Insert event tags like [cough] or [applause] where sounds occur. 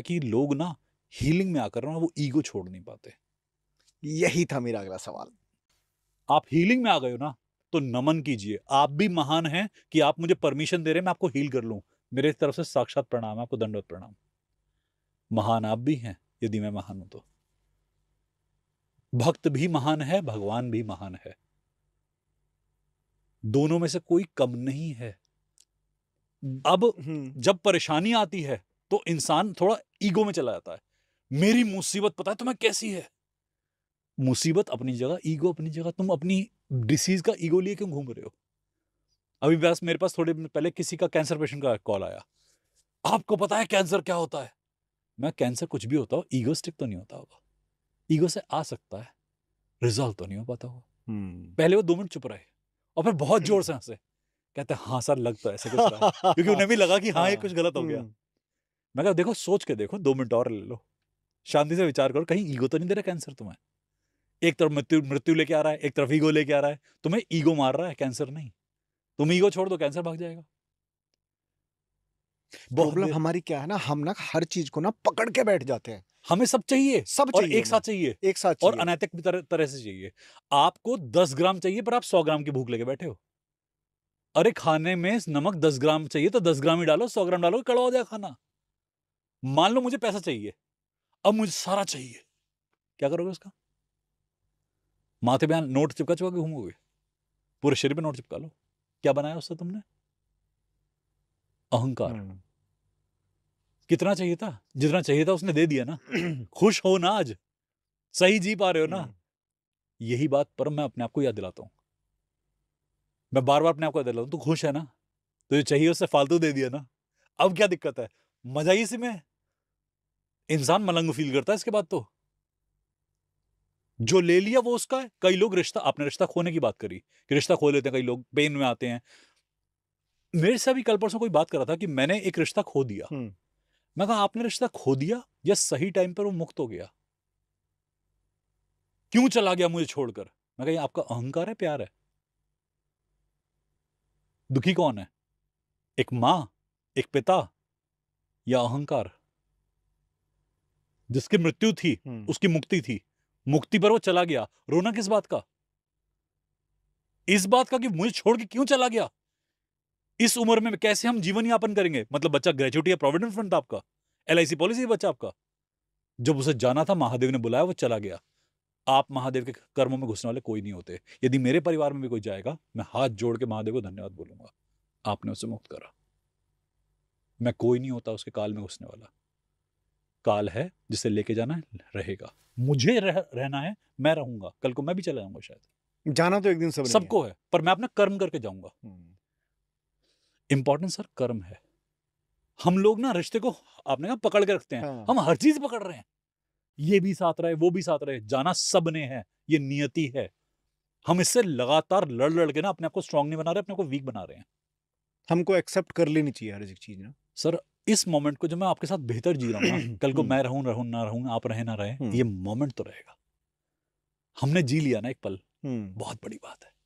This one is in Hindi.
ताकि लोग ना हीलिंग में आकर ना वो ईगो छोड़ नहीं पाते यही था मेरा अगला सवाल आप हीलिंग में आ गए हो ना तो नमन कीजिए आप भी महान हैं कि आप मुझे परमिशन दे रहे हैं मैं आपको हील कर लूँ मेरे तरफ से साक्षात प्रणाम है आपको दंडवत प्रणाम महान आप भी हैं यदि मैं महान हूं तो भक्त भी महान है भगवान भी महान है दोनों में से कोई कम नहीं है हम्म। अब हम्म। जब परेशानी आती है तो इंसान थोड़ा ईगो में चला जाता है मेरी मुसीबत पता है तुम्हें कैसी है मुसीबत अपनी जगह ईगो अपनी जगह तुम अपनी डिसीज का ईगो लिए क्यों घूम रहे हो अभी बस मेरे पास थोड़े पहले किसी का कैंसर पेशेंट का कॉल आया आपको पता है कैंसर क्या होता है मैं कैंसर कुछ भी होता हो ईगो स्टिक तो नहीं होता होगा ईगो से आ सकता है रिजल्ट तो नहीं हो पाता होगा hmm. पहले वो दो मिनट चुप रहे और फिर बहुत जोर से हंसे कहते हाँ सर लगता तो है ऐसे कुछ क्योंकि उन्हें भी लगा कि हाँ ये कुछ गलत हो गया hmm. मैं कहा देखो सोच के देखो दो मिनट और ले लो शांति से विचार करो कहीं ईगो तो नहीं दे रहा कैंसर तुम्हें एक तरफ मृत्यु मृत्यु लेके आ रहा है एक तरफ ईगो लेके आ रहा है तुम्हें ईगो मार रहा है कैंसर नहीं तुम ईगो छोड़ दो कैंसर भाग जाएगा प्रॉब्लम हमारी क्या है ना हम ना हर चीज को ना पकड़ के बैठ जाते हैं हमें सब चाहिए सब चाहिए एक साथ चाहिए एक साथ चाहिए। और अनैतिक तरह, तरह से चाहिए आपको दस ग्राम चाहिए पर आप सौ ग्राम की भूख लेके बैठे हो अरे खाने में नमक दस ग्राम चाहिए तो दस ग्राम ही डालो सौ ग्राम डालो कड़वा हो जाए खाना मान लो मुझे पैसा चाहिए अब मुझे सारा चाहिए क्या करोगे उसका माथे पे नोट चिपका चुका के घूमोगे पूरे शरीर पे नोट चिपका लो क्या बनाया उससे तुमने अहंकार हम्म। कितना चाहिए था जितना चाहिए था उसने दे दिया ना [clears throat] खुश हो ना आज सही जी पा रहे हो ना हम्म। यही बात पर मैं अपने आप को याद दिलाता हूं मैं बार बार अपने आप को याद दिलाता हूं तू खुश है ना तुझे चाहिए उससे फालतू दे दिया ना अब क्या दिक्कत है मजा ही इसी में इंसान मलंग फील करता है इसके बाद तो जो ले लिया वो उसका है कई लोग रिश्ता आपने रिश्ता खोने की बात करी कि रिश्ता खो लेते हैं कई लोग पेन में आते हैं मेरे से भी कल परसों कोई बात कर रहा था कि मैंने एक रिश्ता खो दिया हम्म। मैं कहा आपने रिश्ता खो दिया या सही टाइम पर वो मुक्त हो गया क्यों चला गया मुझे छोड़कर मैं कहा आपका अहंकार है प्यार है दुखी कौन है एक मां एक पिता या अहंकार जिसकी मृत्यु थी हम्म। उसकी मुक्ति थी मुक्ति पर वो चला गया रोना किस बात का इस बात का कि मुझे छोड़ के क्यों चला गया इस उम्र में कैसे हम जीवन यापन करेंगे मतलब बच्चा ग्रेजुएटी या प्रोविडेंट फंड था आपका एल पॉलिसी बच्चा आपका जब उसे जाना था महादेव ने बुलाया वो चला गया आप महादेव के कर्मों में घुसने वाले कोई नहीं होते यदि मेरे परिवार में भी कोई जाएगा मैं हाथ जोड़ के महादेव को धन्यवाद बोलूंगा आपने उसे मुक्त करा मैं कोई नहीं होता उसके काल में घुसने वाला काल है जिसे लेके जाना है रहेगा मुझे रह, रहना है मैं रहूंगा कल को मैं भी चला जाऊंगा शायद जाना तो एक दिन सब सबको है।, है पर मैं अपना कर्म करके जाऊंगा इंपॉर्टेंट हम्म। सर कर्म है हम लोग ना रिश्ते को आपने कहा पकड़ के रखते हैं हाँ। हम हर चीज पकड़ रहे हैं ये भी साथ रहे वो भी साथ रहे जाना सब ने है ये नियति है हम इससे लगातार लड़ लड़ के ना अपने आप को स्ट्रांग नहीं बना रहे अपने को वीक बना रहे हैं हमको एक्सेप्ट कर लेनी चाहिए हर एक चीज ना सर इस मोमेंट को जो मैं आपके साथ बेहतर जी रहा हूँ [clears throat] कल को हम्म। मैं रहूं रहूं ना रहूं आप रहे ना रहे हम्म। ये मोमेंट तो रहेगा हमने जी लिया ना एक पल हम्म। बहुत बड़ी बात है